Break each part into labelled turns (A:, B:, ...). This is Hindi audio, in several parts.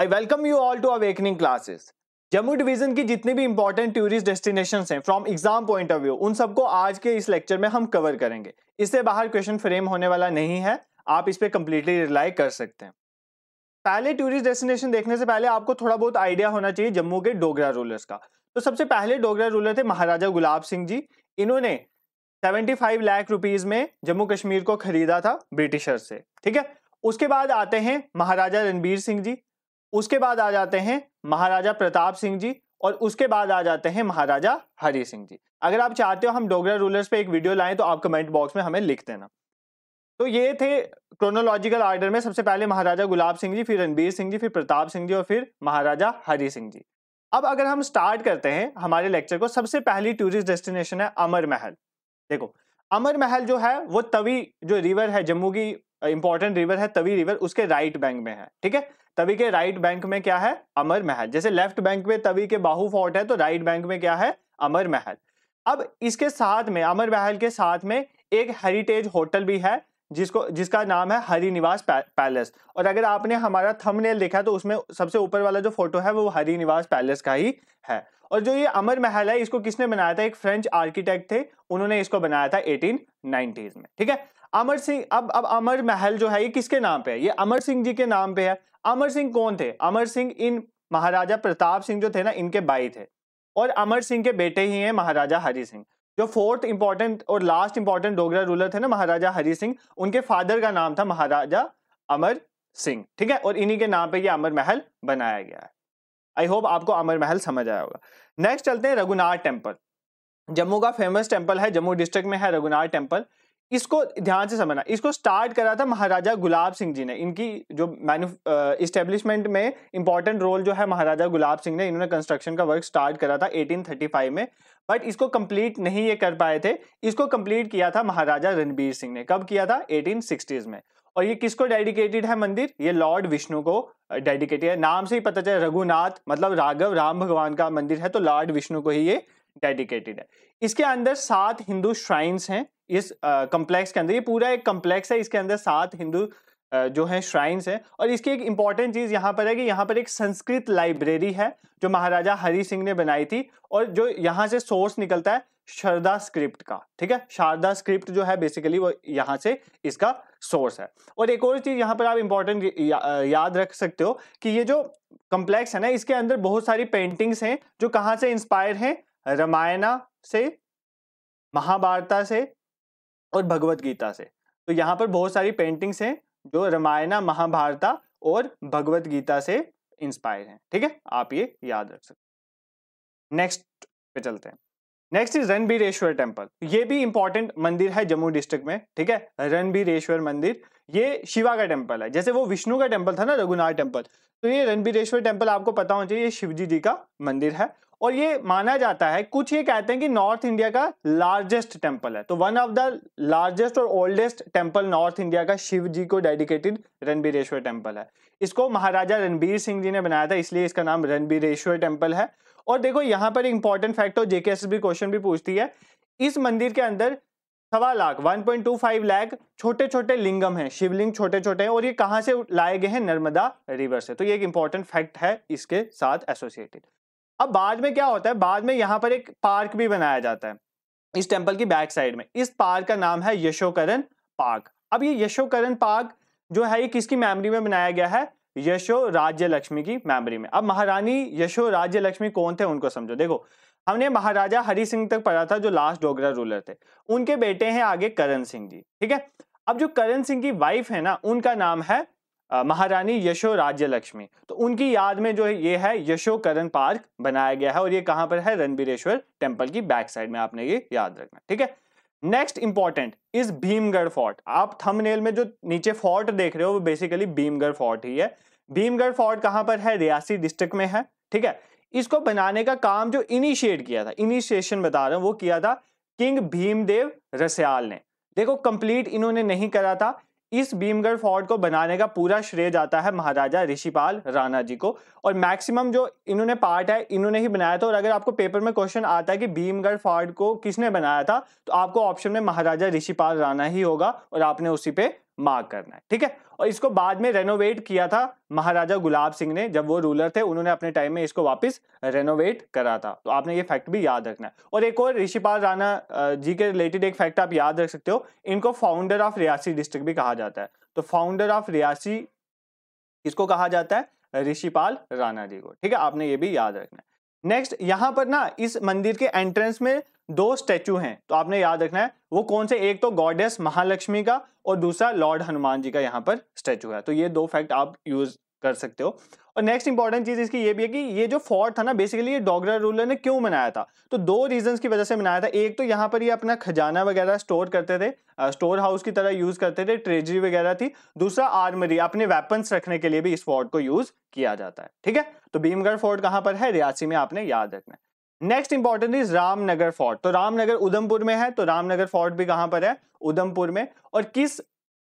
A: I welcome you all to awakening classes Jammu division की जितनी भी इंपॉर्टेंट टूरिस्ट डेस्टिनेशन हैं from exam point of view उन सबको आज के इस लेक्चर में हम कवर करेंगे इससे बाहर क्वेश्चन फ्रेम होने वाला नहीं है आप इस पर कंप्लीटली रिलाई कर सकते हैं पहले टूरिस्ट डेस्टिनेशन देखने से पहले आपको थोड़ा बहुत आइडिया होना चाहिए जम्मू के डोगरा रूलर्स का तो सबसे पहले डोगरा रूलर थे महाराजा गुलाब सिंह जी इन्होंने 75 लाख रुपीस में जम्मू कश्मीर को खरीदा था ब्रिटिशर से ठीक है उसके बाद आते हैं महाराजा रणबीर सिंह जी उसके बाद आ जाते हैं महाराजा प्रताप सिंह जी और उसके बाद आ जाते हैं महाराजा हरि सिंह जी अगर आप चाहते हो हम डोगरा रूलर्स पे एक वीडियो लाएं तो आप कमेंट बॉक्स में हमें लिख देना तो ये थे क्रोनोलॉजिकल ऑर्डर में सबसे पहले महाराजा गुलाब सिंह जी फिर रणबीर सिंह जी फिर प्रताप सिंह जी और फिर महाराजा हरि सिंह जी अब अगर हम स्टार्ट करते हैं हमारे लेक्चर को सबसे पहली टूरिस्ट डेस्टिनेशन है अमर महल देखो अमर महल जो है वो तवी जो रिवर है जम्मू की इंपॉर्टेंट रिवर है तवी रिवर उसके राइट बैंक में है ठीक है तवी के राइट बैंक में क्या है अमर महल जैसे लेफ्ट बैंक में तवी के बाहू फोर्ट है तो राइट बैंक में क्या है अमर महल अब इसके साथ में अमर महल के साथ में एक हेरिटेज होटल भी है जिसको जिसका नाम है हरिनिवास पैलेस और अगर आपने हमारा थंबनेल देखा तो उसमें सबसे ऊपर वाला जो फोटो है वो हरिनिवास पैलेस का ही है और जो ये अमर महल है इसको किसने बनाया था एक फ्रेंच आर्किटेक्ट थे उन्होंने इसको बनाया था एटीन में ठीक है अमर सिंह अब अब अमर महल जो है ये किसके नाम पे है ये अमर सिंह जी के नाम पे है अमर सिंह कौन थे अमर सिंह इन महाराजा प्रताप सिंह जो थे ना इनके भाई थे और अमर सिंह के बेटे ही हैं महाराजा हरि सिंह जो फोर्थ इंपॉर्टेंट और लास्ट इंपॉर्टेंट डोगरा रूलर थे ना महाराजा हरि सिंह उनके फादर का नाम था महाराजा अमर सिंह ठीक है और इन्हीं के नाम पे ये अमर महल बनाया गया है आई होप आपको अमर महल समझ आया होगा नेक्स्ट चलते हैं रघुनाथ टेम्पल जम्मू का फेमस टेम्पल है जम्मू डिस्ट्रिक्ट में है रघुनाथ टेम्पल इसको ध्यान से समझना इसको स्टार्ट करा था महाराजा गुलाब सिंह जी ने इनकी जो मैनु इस्टेब्लिशमेंट में इंपॉर्टेंट रोल जो है महाराजा गुलाब सिंह ने इन्होंने कंस्ट्रक्शन का वर्क स्टार्ट करा था 1835 में बट इसको कंप्लीट नहीं ये कर पाए थे इसको कंप्लीट किया था महाराजा रणबीर सिंह ने कब किया था एटीन में और ये किसको डेडिकेटेड है मंदिर ये लॉर्ड विष्णु को डेडिकेटेड है नाम से ही पता चले रघुनाथ मतलब राघव राम भगवान का मंदिर है तो लॉर्ड विष्णु को ही ये डेडिकेटेड है इसके अंदर सात हिंदू श्राइन्स हैं इस कम्प्लेक्स के अंदर ये पूरा एक कम्प्लेक्स है इसके अंदर सात हिंदू जो है श्राइन्स हैं और इसकी एक इंपॉर्टेंट चीज़ यहाँ पर है कि यहाँ पर एक संस्कृत लाइब्रेरी है जो महाराजा हरि सिंह ने बनाई थी और जो यहाँ से सोर्स निकलता है शारदा स्क्रिप्ट का ठीक है शारदा स्क्रिप्ट जो है बेसिकली वो यहां से इसका सोर्स है और एक और चीज यहां पर आप इंपॉर्टेंट या, याद रख सकते हो कि ये जो कंप्लेक्स है ना इसके अंदर बहुत सारी पेंटिंग्स हैं जो कहां से इंस्पायर हैं रामायणा से महाभारता से और भगवत गीता से तो यहां पर बहुत सारी पेंटिंग्स हैं जो रामायणा महाभारता और भगवत गीता से इंस्पायर हैं ठीक है आप ये याद रख सकते नेक्स्ट पे चलते हैं नेक्स्ट इज रणबीरेश्वर टेम्पल ये भी इंपॉर्टेंट मंदिर है जम्मू डिस्ट्रिक्ट में ठीक है रणबीरेश्वर मंदिर ये शिवा का टेम्पल है जैसे वो विष्णु का टेम्पल था ना रघुनाथ टेम्पल तो ये रणबीरेश्वर टेम्पल आपको पता होना चाहिए ये शिव जी का मंदिर है और ये माना जाता है कुछ ये कहते हैं कि नॉर्थ इंडिया का लार्जेस्ट टेम्पल है तो वन ऑफ द लार्जेस्ट और ओल्डेस्ट टेम्पल नॉर्थ इंडिया का शिव जी को डेडिकेटेड रणबीरेश्वर टेम्पल है इसको महाराजा रणबीर सिंह जी ने बनाया था इसलिए इसका नाम रणबीरेश्वर टेम्पल है और देखो यहाँ पर इंपॉर्टेंट हो जेके एस क्वेश्चन भी पूछती है इस मंदिर के अंदर सवा लाख फाइव लाख छोटे छोटे लिंगम हैं शिवलिंग छोटे छोटे हैं और ये कहाँ से लाए गए हैं नर्मदा रिवर से तो ये एक इंपॉर्टेंट फैक्ट है इसके साथ एसोसिएटेड अब बाद में क्या होता है बाद में यहाँ पर एक पार्क भी बनाया जाता है इस टेम्पल की बैक साइड में इस पार्क का नाम है यशोकरण पार्क अब ये यशोकरण पार्क जो है ये किसकी मेमोरी में बनाया गया है यशो राज्य लक्ष्मी की मेमोरी में अब महारानी यशो राज्य लक्ष्मी कौन थे उनको समझो देखो हमने महाराजा हरि सिंह तक पढ़ा था जो लास्ट डोगरा रूलर थे उनके बेटे हैं आगे करण सिंह जी ठीक है अब जो करण सिंह की वाइफ है ना उनका नाम है महारानी यशो राज्य लक्ष्मी तो उनकी याद में जो ये है यशो करण पार्क बनाया गया है और ये कहाँ पर है रणबीरेश्वर टेम्पल की बैक साइड में आपने ये याद रखना ठीक है next important is Bhimgarh fort आप थंबनेल में जो नीचे फोर्ट देख रहे हो वो बेसिकली भीमगढ़ फोर्ट ही है भीमगढ़ फोर्ट कहां पर है रियासी डिस्ट्रिक्ट में है ठीक है इसको बनाने का काम जो इनिशिएट किया था इनिशिएशन बता रहे हूँ वो किया था किंग भीमदेव रसयाल ने देखो कंप्लीट इन्होंने नहीं करा था इस भीमगढ़ फोर्ट को बनाने का पूरा श्रेय जाता है महाराजा ऋषिपाल राणा जी को और मैक्सिमम जो इन्होंने पार्ट है इन्होंने ही बनाया था और अगर आपको पेपर में क्वेश्चन आता है कि भीमगढ़ फोर्ट को किसने बनाया था तो आपको ऑप्शन में महाराजा ऋषिपाल राणा ही होगा और आपने उसी पे मार्क करना है ठीक है और इसको बाद में रेनोवेट किया था महाराजा गुलाब सिंह ने जब वो रूलर थे उन्होंने अपने टाइम में इसको वापस रेनोवेट करा था तो आपने ये फैक्ट भी याद रखना है और एक और ऋषिपाल राणा जी के रिलेटेड एक फैक्ट आप याद रख सकते हो इनको फाउंडर ऑफ रियासी डिस्ट्रिक्ट भी कहा जाता है तो फाउंडर ऑफ रियासी किसको कहा जाता है ऋषिपाल राणा जी को ठीक है आपने ये भी याद रखना है नेक्स्ट यहाँ पर ना इस मंदिर के एंट्रेंस में दो स्टेचू हैं तो आपने याद रखना है वो कौन से एक तो गॉडेस महालक्ष्मी का और दूसरा लॉर्ड हनुमान जी का यहाँ पर स्टेचू है तो ये दो फैक्ट आप यूज कर सकते हो और नेक्स्ट इंपॉर्टेंट चीज़ इसकी ये भी है कि ये जो फोर्ट था ना बेसिकली ये डॉगरा रूलर ने क्यों मनाया था तो दो रीजन की वजह से मनाया था एक तो यहाँ पर ये अपना खजाना वगैरह स्टोर करते थे स्टोर हाउस की तरह यूज़ करते थे ट्रेजरी वगैरह थी दूसरा आर्मरी अपने वेपन्स रखने के लिए भी इस फोर्ट को यूज़ किया जाता है ठीक है तो भीमगढ़ फोर्ट कहाँ पर है रियासी में आपने याद रखना है next important is Ramnagar fort तो रामनगर उधमपुर में है तो रामनगर फोर्ट भी कहाँ पर है उधमपुर में और किस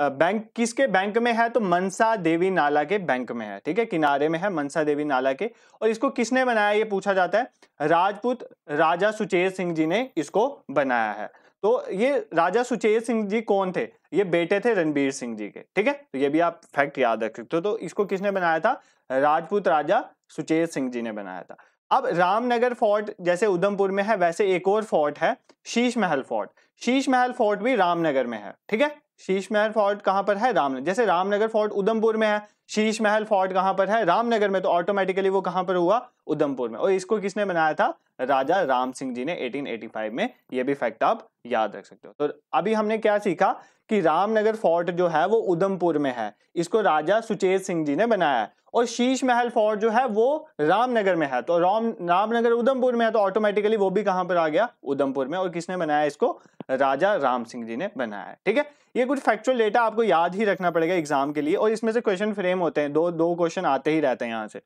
A: बैंक किसके बैंक में है तो मनसा देवी नाला के बैंक में है ठीक है किनारे में है मनसा देवी नाला के और इसको किसने बनाया ये पूछा जाता है राजपूत राजा सुचेत सिंह जी ने इसको बनाया है तो ये राजा सुचेत सिंह जी कौन थे ये बेटे थे रणबीर सिंह जी के ठीक है तो ये भी आप फैक्ट याद रख सकते हो तो इसको किसने बनाया था राजपूत राजा सुचेत सिंह जी ने बनाया था अब रामनगर फोर्ट जैसे उधमपुर में है वैसे एक और फोर्ट है शीश महल फोर्ट शीश महल फोर्ट भी रामनगर में है ठीक है शीश महल फोर्ट कहाँ पर है रामनगर जैसे रामनगर फोर्ट उधमपुर में है शीश महल फोर्ट कहाँ पर है रामनगर में तो ऑटोमेटिकली वो कहाँ पर हुआ उधमपुर में और इसको किसने बनाया था राजा राम सिंह जी ने 1885 में ये भी फैक्ट आप याद रख सकते हो तो अभी हमने क्या सीखा कि रामनगर फोर्ट जो है वो उधमपुर में है इसको राजा सुचेत सिंह जी ने बनाया है और शीश महल फोर्ट जो है वो रामनगर में है तो राम रामनगर उधमपुर में है तो ऑटोमेटिकली वो भी कहाँ पर आ गया उधमपुर में और किसने बनाया इसको राजा राम सिंह जी ने बनाया ठीक है ये कुछ फैक्चुअल डेटा आपको याद ही रखना पड़ेगा एग्जाम के लिए और इसमें से क्वेश्चन फ्रेम होते हैं दो दो क्वेश्चन आते ही रहते हैं यहाँ से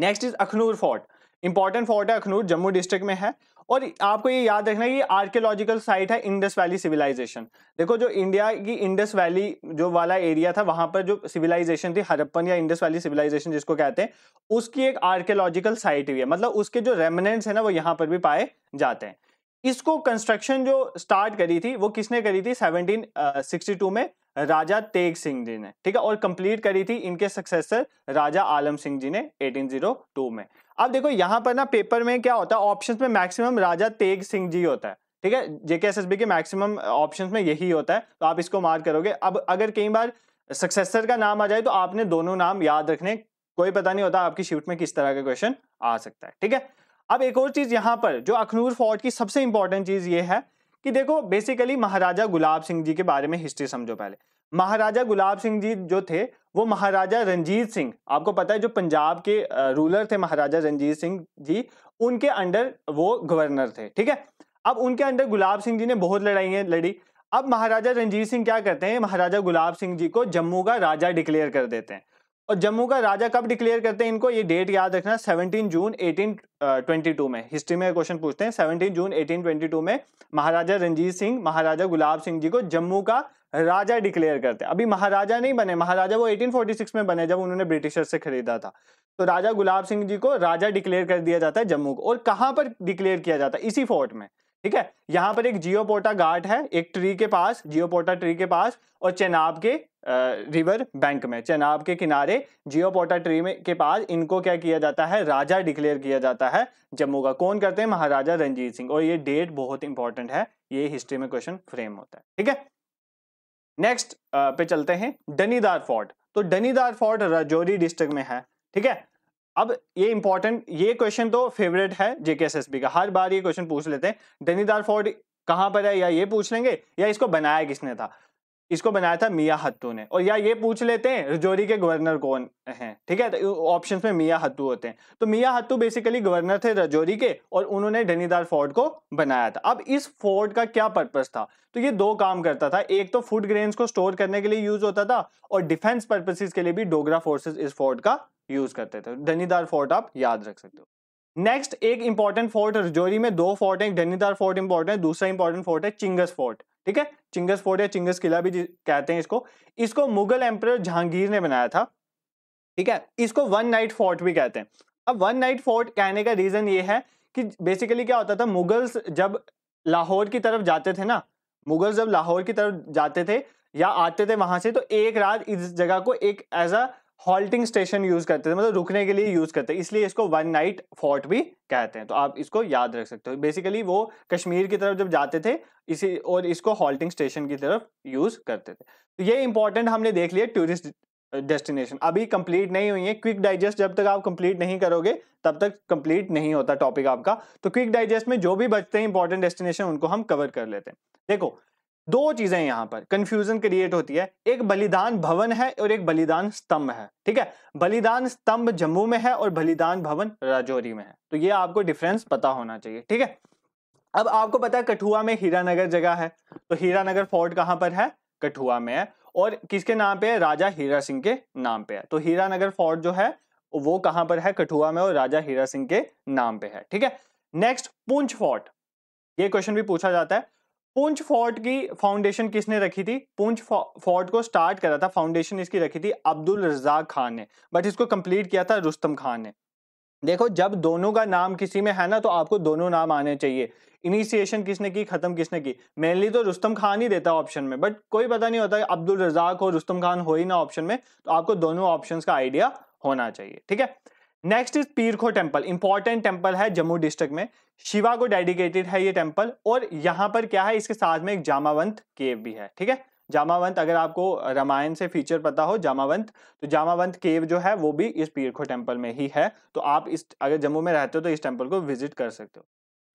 A: next is Akhnoor fort important fort है अखनूर जम्मू डिस्ट्रिक्ट में है और आपको ये याद रखना है ये आर्कियोलॉजिकल साइट है इंडस वैली सिविलाइजेशन देखो जो इंडिया की इंडस वैली जो वाला एरिया था वहां पर जो सिविलाइजेशन थी हरप्पन या इंडस वैली सिविलाइजेशन जिसको कहते हैं उसकी एक आर्कियोलॉजिकल साइट भी है मतलब उसके जो रेमनेंट्स है ना वो यहाँ पर भी पाए जाते हैं इसको कंस्ट्रक्शन जो स्टार्ट करी थी वो किसने करी थी 1762 uh, में राजा तेग सिंह जी ने ठीक है और कंप्लीट करी थी इनके सक्सेसर राजा आलम सिंह जी ने 1802 में अब देखो यहाँ पर ना पेपर में क्या होता है ऑप्शन में मैक्सिमम राजा तेग सिंह जी होता है ठीक है जेके के मैक्सिमम ऑप्शन uh, में यही होता है तो आप इसको मार्क करोगे अब अगर कई बार सक्सेसर का नाम आ जाए तो आपने दोनों नाम याद रखने कोई पता नहीं होता आपकी शिफ्ट में किस तरह का क्वेश्चन आ सकता है ठीक है अब एक और चीज़ यहाँ पर जो अखनूर फोर्ट की सबसे इंपॉर्टेंट चीज़ ये है कि देखो बेसिकली महाराजा गुलाब सिंह जी के बारे में हिस्ट्री समझो पहले महाराजा गुलाब सिंह जी जो थे वो महाराजा रंजीत सिंह आपको पता है जो पंजाब के रूलर थे महाराजा रंजीत सिंह जी उनके अंडर वो गवर्नर थे ठीक है अब उनके अंडर गुलाब सिंह जी ने बहुत लड़ाइया लड़ी अब महाराजा रंजीत सिंह क्या करते हैं महाराजा गुलाब सिंह जी को जम्मू का राजा डिक्लेयर कर देते हैं और जम्मू का राजा कब डिक्लेयर करते हैं इनको ये डेट याद रखना 17 जून 1822 में हिस्ट्री में क्वेश्चन पूछते हैं 17 जून 1822 में महाराजा रंजीत सिंह महाराजा गुलाब सिंह जी को जम्मू का राजा डिक्लेयर करते हैं अभी महाराजा नहीं बने महाराजा वो 1846 में बने जब उन्होंने ब्रिटिशर से खरीदा था तो राजा गुलाब सिंह जी को राजा डिक्लेयर कर दिया जाता है जम्मू को और कहाँ पर डिक्लेयर किया जाता है इसी फोर्ट में ठीक है यहाँ पर एक जियोपोटा घाट है एक ट्री के पास जियोपोटा ट्री के पास और चेनाब के रिवर बैंक में चेनाब के किनारे जियोपोटा ट्री में के पास इनको क्या किया जाता है राजा डिक्लेयर किया जाता है जम्मू का कौन करते हैं महाराजा रंजीत सिंह और ये डेट बहुत इंपॉर्टेंट है ये हिस्ट्री में क्वेश्चन फ्रेम होता है ठीक है नेक्स्ट पे चलते हैं डनीदार फोर्ट तो डनीदार फोर्ट राजौरी डिस्ट्रिक्ट में है ठीक है अब ये इंपॉर्टेंट ये क्वेश्चन तो फेवरेट है जेकेएसएसबी का हर बार ये क्वेश्चन पूछ लेते हैं देनीदार फोर्ड कहां पर है या ये पूछ लेंगे या इसको बनाया किसने था इसको बनाया था मियाँ हत्तू ने और या ये पूछ लेते हैं रजौरी के गवर्नर कौन हैं ठीक है ऑप्शन तो ऑप्शंस में मियाँ हत्तू होते हैं तो मिया हत्तू बेसिकली गवर्नर थे रजौरी के और उन्होंने ढनीदार फोर्ट को बनाया था अब इस फोर्ट का क्या पर्पस था तो ये दो काम करता था एक तो फूड ग्रेन्स को स्टोर करने के लिए यूज होता था और डिफेंस पर्पजेज के लिए भी डोगरा फोर्सेज इस फोर्ट का यूज करते थे ढनीदार फोर्ट आप याद रख सकते हो नेक्स्ट एक इंपॉर्टेंट फोर्ट रजौरी में दो फोर्ट है एक ढनीदार फोर्ट इंपॉर्टेंट है दूसरा इंपॉर्टेंट फोर्ट है चिंगस फोर्ट ठीक है चिंगस फोर्ट या चिंगस किला भी कहते हैं इसको इसको मुगल एम्पर जहांगीर ने बनाया था ठीक है इसको वन नाइट फोर्ट भी कहते हैं अब वन नाइट फोर्ट कहने का रीजन ये है कि बेसिकली क्या होता था मुगल्स जब लाहौर की तरफ जाते थे ना मुगल्स जब लाहौर की तरफ जाते थे या आते थे वहां से तो एक रात इस जगह को एक as a halting station use करते थे मतलब रुकने के लिए यूज करते इसलिए इसको वन नाइट फोर्ट भी कहते हैं तो आप इसको याद रख सकते हो बेसिकली वो कश्मीर की तरफ जब जाते थे इसी और इसको हॉल्टिंग स्टेशन की तरफ यूज करते थे तो ये इंपॉर्टेंट हमने देख लिया टूरिस्ट डेस्टिनेशन अभी कंप्लीट नहीं हुई है क्विक डाइजेस्ट जब तक आप कंप्लीट नहीं करोगे तब तक कंप्लीट नहीं होता टॉपिक आपका तो क्विक डाइजेस्ट में जो भी बचते हैं इंपॉर्टेंट डेस्टिनेशन उनको हम कवर कर लेते हैं देखो दो चीजें यहां पर कंफ्यूजन क्रिएट होती है एक बलिदान भवन है और एक बलिदान स्तंभ है ठीक है बलिदान स्तंभ जम्मू में है और बलिदान भवन राजौरी में है तो ये आपको डिफरेंस पता होना चाहिए ठीक है अब आपको पता है कठुआ में हीरानगर जगह है तो हीरानगर फोर्ट कहां पर है कठुआ में है और किसके नाम पे है राजा हीरा सिंह के नाम पे है तो हीरानगर फोर्ट जो है वो कहां पर है कठुआ में और राजा हीरा सिंह के नाम पे है ठीक है नेक्स्ट पूंछ फोर्ट ये क्वेश्चन भी पूछा जाता है पूंछ फोर्ट की फाउंडेशन किसने रखी थी पूंछ फोर्ट को स्टार्ट करा था फाउंडेशन इसकी रखी थी अब्दुल रजाक खान ने बट इसको कंप्लीट किया था रुस्तम खान ने देखो जब दोनों का नाम किसी में है ना तो आपको दोनों नाम आने चाहिए इनिशिएशन किसने की ख़त्म किसने की मेनली तो रुस्तम खान ही देता ऑप्शन में बट कोई पता नहीं होता अब्दुल रजाक और रुस्तम खान हो ही ना ऑप्शन में तो आपको दोनों ऑप्शन का आइडिया होना चाहिए ठीक है next is Peerkho temple important temple है जम्मू डिस्ट्रिक्ट में शिवा को डेडिकेटेड है ये टेम्पल और यहाँ पर क्या है इसके साथ में एक जामावंत केव भी है ठीक है जामावंत अगर आपको रामायण से फीचर पता हो जामावंत तो जामावंत केव जो है वो भी इस पीरखो टेम्पल में ही है तो आप इस अगर जम्मू में रहते हो तो इस टेम्पल को विजिट कर सकते हो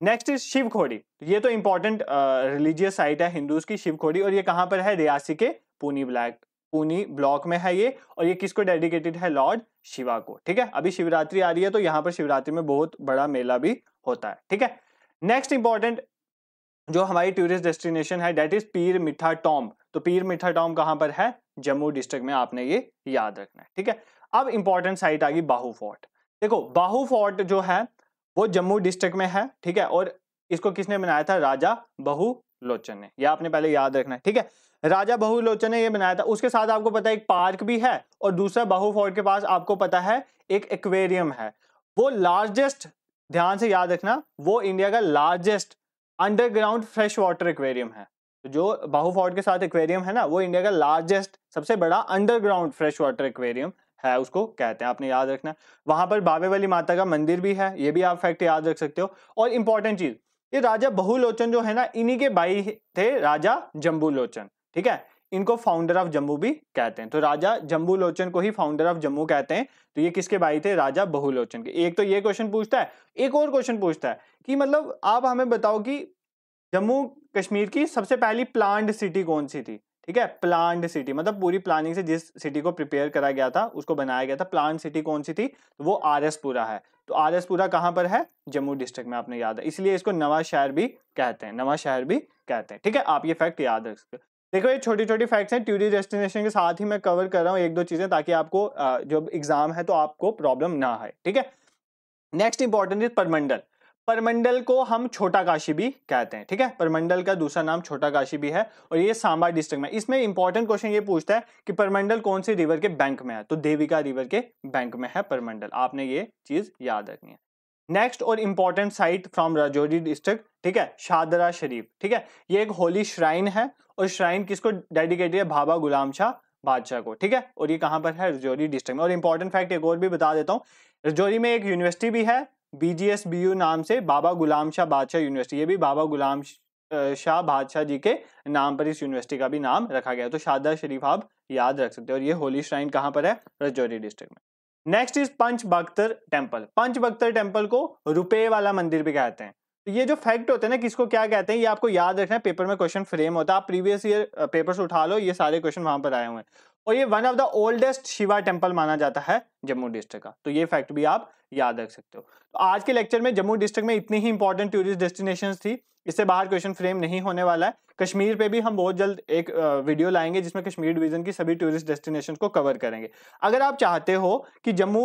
A: नेक्स्ट इज शिवखोड़ी ये तो इंपॉर्टेंट रिलीजियस साइट है हिंदूज की शिवखोड़ी और ये कहाँ पर है रियासी के पूनी ब्लैक पुनी ब्लॉक में है ये और ये किसको डेडिकेटेड है लॉर्ड शिवा को ठीक है अभी शिवरात्रि आ रही है तो यहाँ पर शिवरात्रि में बहुत बड़ा मेला भी होता है ठीक है नेक्स्ट इंपॉर्टेंट जो हमारी टूरिस्ट डेस्टिनेशन है that is Peer Mitha tomb तो पीर मिठा टॉम्ब कहाँ पर है जम्मू डिस्ट्रिक्ट में आपने ये याद रखना है ठीक है अब इंपॉर्टेंट साइट आ गई बाहू फोर्ट देखो बाहू फोर्ट जो है वो जम्मू डिस्ट्रिक्ट में है ठीक है और इसको किसने बनाया था राजा बहु लोचन ने यह आपने पहले याद रखना है ठीक है राजा बहुलोचन ने ये बनाया था उसके साथ आपको पता है एक पार्क भी है और दूसरा बहु फोर्ट के पास आपको पता है एक एक्वेरियम है वो लार्जेस्ट ध्यान से याद रखना वो इंडिया का largest underground fresh water aquarium है तो जो बाहू फोर्ट के साथ एक्वेरियम है ना वो इंडिया का लार्जेस्ट सबसे बड़ा अंडरग्राउंड फ्रेश वाटर एक्वेरियम है उसको कहते हैं आपने याद रखना वहां पर बाबे वाली माता का मंदिर भी है ये भी आप फैक्ट याद रख सकते हो और इंपॉर्टेंट चीज ये राजा बहुलोचन जो है ना इन्हीं के भाई थे राजा जम्बूलोचन ठीक है इनको फाउंडर ऑफ जम्मू भी कहते हैं तो राजा जम्बू लोचन को ही फाउंडर ऑफ जम्मू कहते हैं तो ये किसके भाई थे राजा बहुलोचन के एक तो ये क्वेश्चन पूछता है एक और क्वेश्चन पूछता है कि मतलब आप हमें बताओ कि जम्मू कश्मीर की सबसे पहली प्लान्ड सिटी कौन सी थी ठीक है प्लान्ड सिटी मतलब पूरी प्लानिंग से जिस सिटी को प्रिपेयर करा गया था उसको बनाया गया था प्लांट सिटी कौन सी थी तो वो पुरा है तो आर आरएसपुरा कहाँ पर है जम्मू डिस्ट्रिक्ट में आपने याद है इसलिए इसको नवा शहर भी कहते हैं नवा शहर भी कहते हैं ठीक है आप ये फैक्ट याद रख सकते हो देखो ये छोटी छोटी फैक्ट्स हैं ट्यूरी डेस्टिनेशन के साथ ही मैं कवर कर रहा हूँ एक दो चीज़ें ताकि आपको जब एग्जाम है तो आपको प्रॉब्लम ना आए ठीक है नेक्स्ट इंपॉर्टेंट इज परमंडल परमंडल को हम छोटा काशी भी कहते हैं ठीक है परमंडल का दूसरा नाम छोटा काशी भी है और ये सांबा डिस्ट्रिक्ट में इसमें इंपॉर्टेंट क्वेश्चन ये पूछता है कि परमंडल कौन से रिवर के बैंक में है तो देविका रिवर के बैंक में है परमंडल आपने ये चीज याद रखनी है नेक्स्ट और important site from Rajouri district ठीक है शाहदरा शरीफ ठीक है ये एक होली श्राइन है और श्राइन किसको डेडिकेटेड है बाबा गुलाम शाह बादशाह को ठीक है और ये कहाँ पर है रजौरी डिस्ट्रिक्ट में और इम्पोर्टेंट फैक्ट एक और भी बता देता हूँ रजौरी में एक यूनिवर्सिटी भी है बी नाम से बाबा गुलाम शाह बादशाह यूनिवर्सिटी ये भी बाबा गुलाम शाह बादशाह जी के नाम पर इस यूनिवर्सिटी का भी नाम रखा गया तो शादा शरीफ आप याद रख सकते हैं और ये होली श्राइन कहाँ पर है रजौरी डिस्ट्रिक्ट में next is Panj Bakhtar temple Panj Bakhtar temple को रुपए वाला मंदिर भी कहते हैं तो ये जो फैक्ट होते हैं ना किसको क्या कहते हैं ये आपको याद रखना है पेपर में क्वेश्चन फ्रेम होता है आप प्रीवियस ईयर पेपर्स उठा लो ये सारे क्वेश्चन वहां पर आए हुए हैं और ये one of the oldest Shiva temple माना जाता है जम्मू डिस्ट्रिक्ट का तो ये फैक्ट भी आप याद रख सकते हो तो आज के लेक्चर में जम्मू डिस्ट्रिक्ट में इतनी ही इंपॉर्टेंट टूरिस्ट डेस्टिनेशन थी इससे बाहर क्वेश्चन फ्रेम नहीं होने वाला है कश्मीर पे भी हम बहुत जल्द एक वीडियो लाएंगे जिसमें कश्मीर डिवीजन की सभी टूरिस्ट डेस्टिनेशन को कवर करेंगे अगर आप चाहते हो कि जम्मू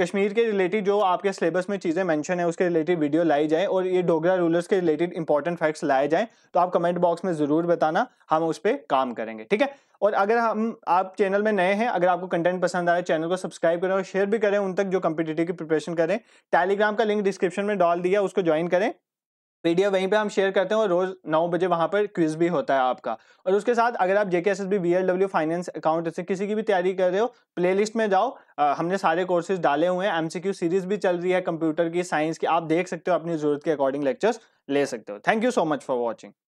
A: कश्मीर के रिलेटेड जो आपके सिलेबस में चीज़ें मैंशन है उसके रिलेटेड वीडियो लाई जाए और ये डोगरा रूलर्स के रिलेटेड इंपॉर्टेंट फैक्ट्स लाए जाए तो आप कमेंट बॉक्स में ज़रूर बताना हम उस पर काम करेंगे ठीक है और अगर हम आप चैनल में नए हैं अगर आपको कंटेंट पसंद आए चैनल को सब्सक्राइब करें और शेयर भी करें उन तक जो कम्पिटेटिव की प्रिपरेशन करें टेलीग्राम का लिंक डिस्क्रिप्शन में डाल दिया उसको ज्वाइन करें पीडीएफ वहीं पे हम शेयर करते हैं और रोज नौ बजे वहाँ पर क्विज भी होता है आपका और उसके साथ अगर आप JK S S B B L W finance account से किसी की भी तैयारी कर रहे हो प्लेलिस्ट में जाओ आ, हमने सारे कोर्सेज डाले हुए हैं एमसीक्यू सीरीज भी चल रही है कंप्यूटर की साइंस की आप देख सकते हो अपनी जरूरत के अकॉर्डिंग लेक्चर्स ले सकते हो thank you so much for watching